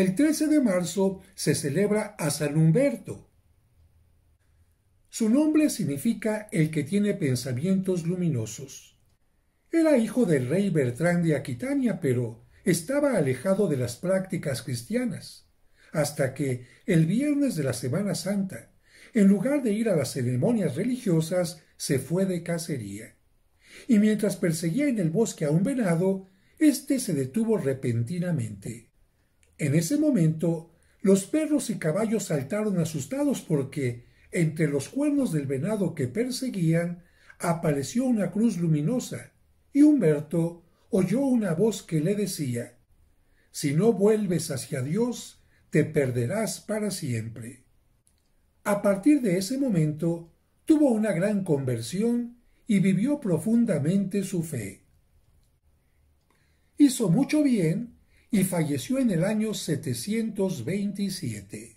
el 13 de marzo se celebra a San Humberto. Su nombre significa el que tiene pensamientos luminosos. Era hijo del rey Bertrán de Aquitania, pero estaba alejado de las prácticas cristianas, hasta que el viernes de la Semana Santa, en lugar de ir a las ceremonias religiosas, se fue de cacería. Y mientras perseguía en el bosque a un venado, éste se detuvo repentinamente. En ese momento, los perros y caballos saltaron asustados porque, entre los cuernos del venado que perseguían, apareció una cruz luminosa, y Humberto oyó una voz que le decía Si no vuelves hacia Dios, te perderás para siempre. A partir de ese momento, tuvo una gran conversión y vivió profundamente su fe. Hizo mucho bien y falleció en el año 727.